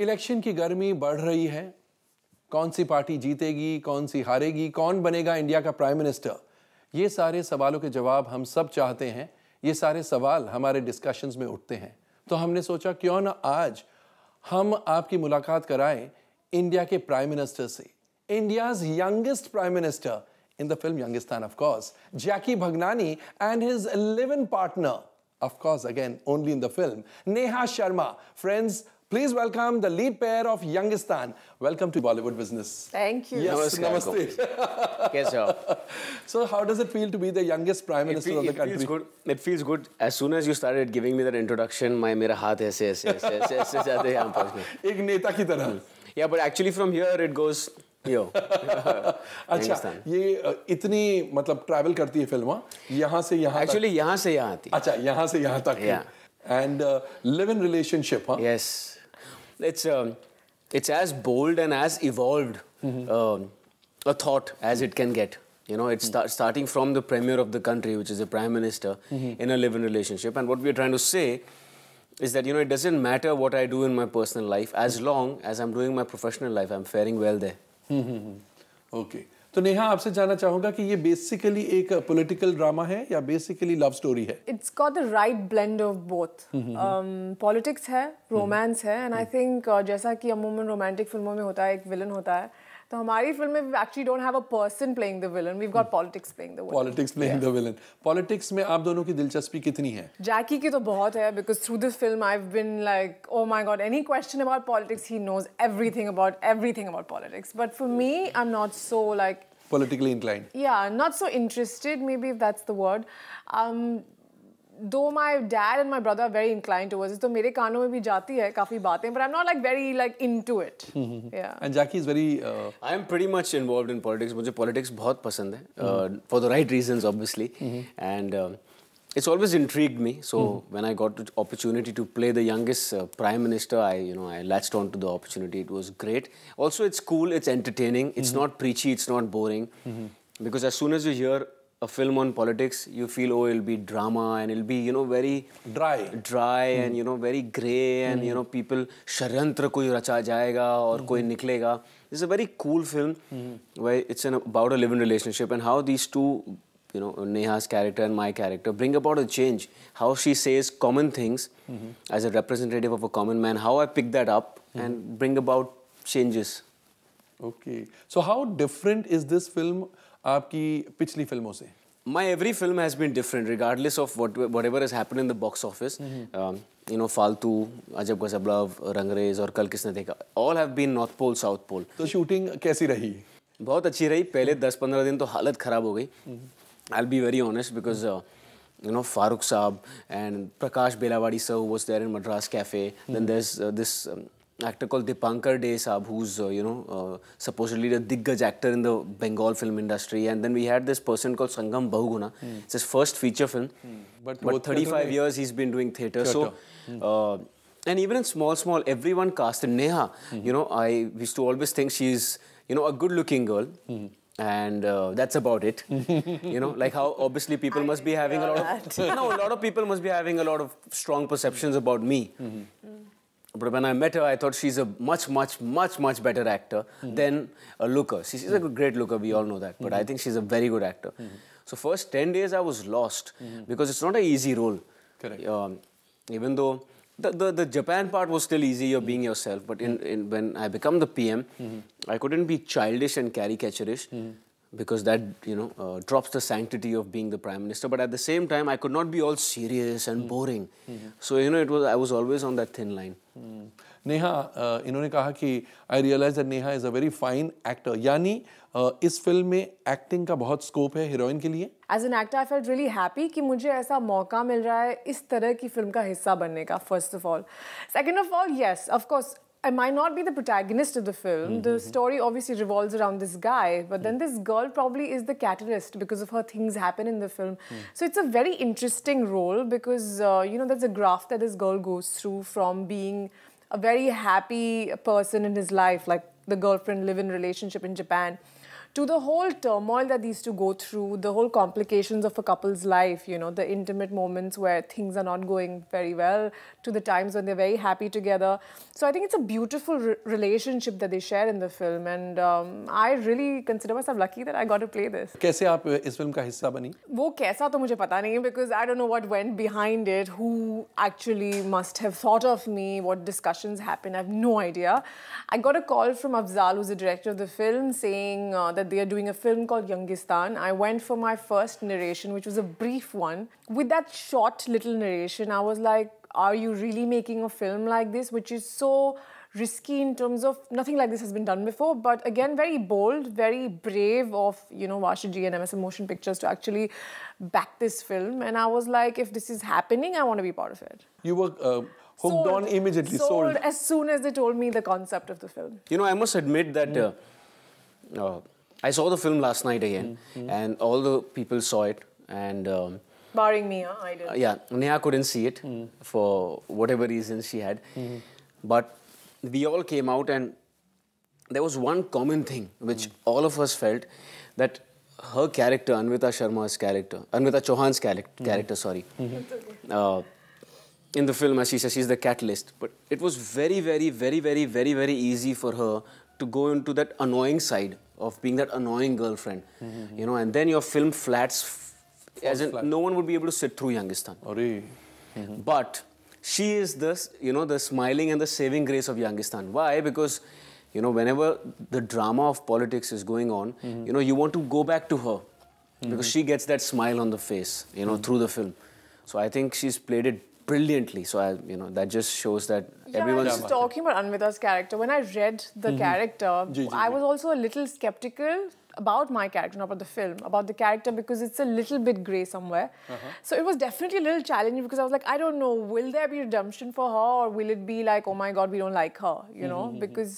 Election की गर्मी बढ़ रही है कौन सी पार्टी जीतेगी कौन सी हारेगी कौन बनेगा इंडिया का प्राइम मिनिस्टर ये सारे सवालों के जवाब हम सब चाहते हैं ये सारे सवाल हमारे डिस्कशंस में उठते हैं तो हमने सोचा क्यों ना आज हम आपकी मुलाकात कराएं इंडिया के प्राइम मिनिस्टर से India's youngest prime minister in the film Youngistaan of course Jackky Bhagnani and his his 11 partner, of course, again, only in the film, Neha Please welcome the lead pair of Youngestan. Welcome to Bollywood Business. Thank you. Yes, namaste. namaste. yes, sir. So how does it feel to be the youngest Prime Minister of the country? It feels good. It feels good. As soon as you started giving me that introduction, my मेरा हाथ ऐसे ऐसे ऐसे ऐसे जाते हैं यहाँ पहुँचने. एक नेता की तरह. Yeah, but actually from here it goes यो अच्छा ये इतनी मतलब ट्रैवल करती है फिल्मा यहाँ से यहाँ एक्चुअली यहाँ से यहाँ आती अच्छा यहाँ से यहाँ तक एंड लिव इन रिलेशनशिप हाँ yes it's um, it's as bold and as evolved mm -hmm. uh, a thought as it can get. You know, it's mm -hmm. sta starting from the premier of the country, which is the prime minister, mm -hmm. in a live-in relationship. And what we're trying to say is that you know it doesn't matter what I do in my personal life, as mm. long as I'm doing my professional life, I'm faring well there. Mm-hmm. okay. तो नेहा आपसे जानना चाहूंगा कि ये basically एक political drama है या basically love story है it's caught the right blend of both politics है रोमांस है एंड आई थिंक जैसा कि अमूमन रोमांटिक फिल्मों में होता है एक विलन होता है तो हमारी फिल्म में actually don't have a person playing the villain we have got politics playing the villain politics playing the villain politics में आप दोनों की दिलचस्पी कितनी है जैकी की तो बहुत है because through this film I have been like oh my god any question about politics he knows everything about everything about politics but for me I am not so like politically inclined yeah not so interested maybe if that's the word um though my dad and my brother very incline towards तो मेरे कानों में भी जाती है काफी बातें but I not like very like into it and Jackky is very I am pretty much involve in politics मुझे पॉलिटिक्स बहुत पसंद है for the right reason obviously and it's always intrigued me. So mm-hmm. when I got the opportunity to play the youngest uh, prime minister, I you know I latched on to the opportunity. It was great. Also, it's cool. It's entertaining. It's mm-hmm. not preachy. It's not boring. Mm-hmm. Because as soon as you hear a film on politics, you feel oh it'll be drama and it'll be you know very dry, dry and you know very grey and you know people षड्यंत्र koi racha जाएगा or hmm. कोई This is a very cool film hmm. where it's an, about a living relationship and how these two you know Neha's character and my character bring about a change. How she says common things mm-hmm. as a representative of a common man. How I pick that up mm and bring about changes. Okay. So how different is this film आपकी पिछली फिल्मों से my every film has been different regardless of what whatever has happened in the box office you know Faltu Ajab Gazab love Rangrezz और Kal Kissne Dekha all have been north pole south pole तो shooting कैसी रही बहुत अच्छी रही पहले mm-hmm. दस पंद्रह दिन तो हालत खराब हो गई I be very honest because you know Farooq साहब and Prakash Belawadi sir was there in Madras cafe this actor called Dipankar De Saab, who's, uh, you know, uh, supposedly the Diggaj actor in the Bengal film industry. And then we had this person called Sangam Bahuguna. Mm. It's his first feature film. Mm. But, but 35 years he's been doing theatre. So, mm. uh, hmm. and even in small, small, everyone cast in Neha. Hmm. You know, I used to always think she's, you know, a good-looking girl hmm. and uh, that's about it. you know, like how obviously people I must be having a lot that. of no, a lot of people must be having a lot of strong perceptions about me. Mm -hmm. But when I met her, I thought she's a much, much, much, much better actor mm. than a looker. she's mm. a mm-hmm. great looker, we all know that. But -hmm. I mm-hmm. think she's a very good actor. So first 10 days, I was lost because it's not an easy role. Correct. Um, even though the, the, the, Japan part was still easy, you're being yourself. But in, in when I become the PM, I couldn't be childish and caricaturish because that you know uh, drops the sanctity of being the prime minister but at the same time i could not be all serious and boring so you know it was i was always on that thin line mm. neha in uh, kaha ki i realized that neha is a very fine actor yani uh, is film mein acting ka bahut scope hai heroine ke liye as an actor i felt really happy ki mujhe aisa mauka mil raha hai is tarah ki film ka hissa banne ka first of all second of all yes of course I might not be the protagonist of the film. Mm -hmm. The mm-hmm. story obviously revolves around this guy, but mm. then this girl probably is the catalyst because of her things happen in the film. Mm. So it's a very interesting role because, uh, you know, that's a graph that this girl goes through from being a very happy person in his life, like the girlfriend live in relationship in Japan to the whole turmoil that these two go through, the whole complications of a couple's life, you know, the intimate moments where things are not going very well, to the times when they're very happy together. So I think it's a beautiful re relationship that they share in the film, and um, I really consider myself lucky that I got to play this. कैसे आप इस film का हिस्सा बनी? वो कैसा तो मुझे पता नहीं because I don't know what went behind it, who actually must have thought of me, what discussions happened. I have no idea. I got a call from Afzal, who's the director of the film, saying uh, that they are doing a film called Youngistan. I went for my first narration, which was a brief one. With that short little narration, I was like, are you really making a film like this, which is so risky in terms of nothing like this has been done before, but again, very bold, very brave of, you know, Vashiji and MSM Motion Pictures to actually back this film. And I was like, if this is happening, I want to be part of it. You were uh, hooked sold, on immediately, sold, sold. As soon as they told me the concept of the film. You know, I must admit that. Mm. Uh, uh, I saw the film last night again, mm-hmm. and all the people saw it, and. Um, Barring me, I did. Uh, yeah, Neha couldn't see it mm. for whatever reasons she had. Mm-hmm. But we all came out, and there was one common thing which mm. all of us felt that her character, Anvita Sharma's character, Anvita Chauhan's character, mm. Mm-hmm. character sorry, mm-hmm. uh, in the film, as she says, she's the catalyst. But it was very, very, very, very, very, very easy for her to go into that annoying side of being that annoying girlfriend, mm -hmm. you know, and then your film flats, as in flat. no one would be able to sit through Youngistan. Mm -hmm. But she is the, you know, the smiling and the saving grace of Youngistan. Why? Because, you know, whenever the drama of politics is going on, mm -hmm. you know, you want to go back to her because mm-hmm. she gets that smile on the face, you know, mm-hmm. through the film. So I think she's played it brilliantly. So I, you know, that just shows that yeah, Everyone's just talking about Anvita's character. When I read the mm -hmm. character, G -G -G. I was also a little skeptical about my character, not about the film, about the character because it's a little bit grey somewhere. Uh -huh. So it was definitely a little challenging because I was like, I don't know, will there be redemption for her or will it be like, oh my God, we don't like her, you know, mm -hmm. because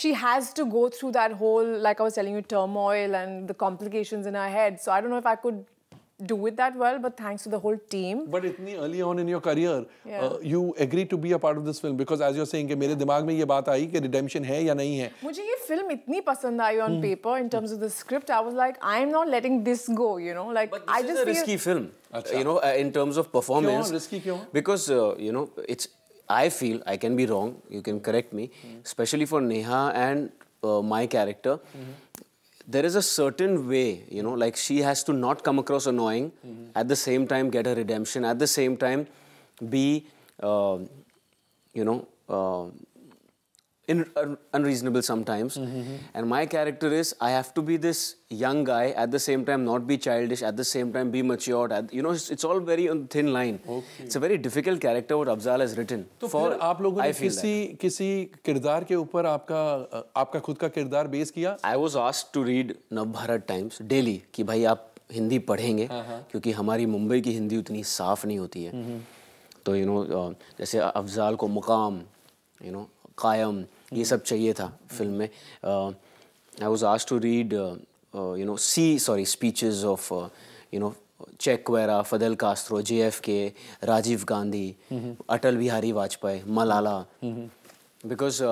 she has to go through that whole, like I was telling you, turmoil and the complications in her head. So I don't know if I could do it that well, but thanks to the whole team. But इतनी early on in your career, uh, yeah. uh, you agreed to be a part of this film because as you're saying कि मेरे दिमाग में ये बात आई कि redemption है या नहीं है. मुझे ये film इतनी पसंद आई on hmm. paper in terms of the script. I was like, I'm not letting this go, you know, like but this I is a risky feel... film. Achha. You know, uh, in terms of performance. क्यों risky क्यों? Because uh, you know, it's I feel I can be wrong. You can correct me, hmm. especially for Neha and uh, my character. Mm -hmm there is a certain way, you know, like she has to not come across annoying, mm -hmm. at the same time get her redemption, at the same time be, uh, you know, uh, in uh, unreasonable sometimes mm-hmm. and my character is i have to be this young guy at the same time not be childish at the same time be matured at, you know it's, it's all very on thin line okay. it's a very difficult character what Abzal has written So for आप लोगों ने किसी kisi किरदार ke upar aapka aapka khud ka किरदार base kiya? I was asked to read Navbharat Times daily ki bhai aap Hindi पढ़ेंगे uh uh-huh. क्योंकि हमारी मुंबई की हिंदी उतनी साफ नहीं होती है तो यू you नो know, जैसे अफजाल को मुकाम यू नो कायम ये सब चाहिए था फिल्म में आई वॉज आज to read you know C sorry speeches of you know Che Guevara Fidel Castro J F K Rajiv Gandhi Atal Bihari Vajpayee Malala because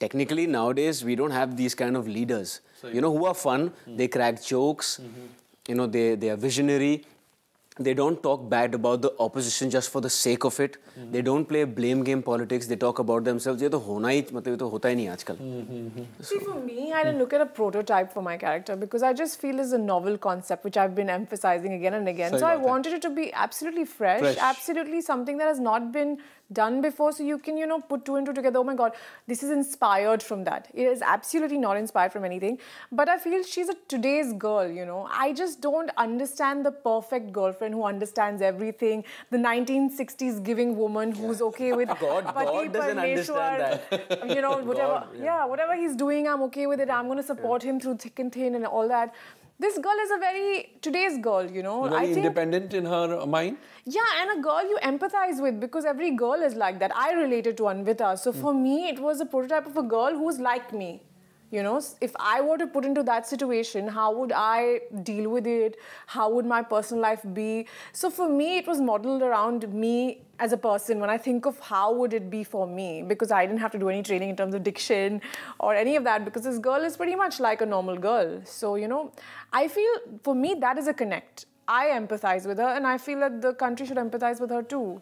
technically nowadays we don't have this kind of leaders you know who are fun they crack jokes you know they they are visionary they don't talk bad about the opposition just for the sake of it. Mm-hmm. They don't play blame game politics. They talk about themselves. ये तो होना ही मतलब ये तो See, for me, I didn't look at a prototype for my character because I just feel it's a novel concept which I've been emphasizing again and again. So I wanted it to be absolutely fresh, absolutely something that has not been done before. So you can, you know, put two and two together. Oh my God, this is inspired from that. It is absolutely not inspired from anything. But I feel she's a today's girl, you know. I just don't understand the perfect girlfriend who understands everything. The 1960s giving woman who's okay with God, God doesn't understand that. Um, you know, whatever. God, yeah. yeah, whatever he's doing, I'm okay with it. I'm going to support yeah. him through thick and thin and all that this girl is a very today's girl, you know. Very I think, independent in her mind. Yeah, and a girl you empathize with because every girl is like that. I related to Anvita, so mm. for me it was a prototype of a girl who's like me you know if i were to put into that situation how would i deal with it how would my personal life be so for me it was modeled around me as a person when i think of how would it be for me because i didn't have to do any training in terms of diction or any of that because this girl is pretty much like a normal girl so you know i feel for me that is a connect i empathize with her and i feel that the country should empathize with her too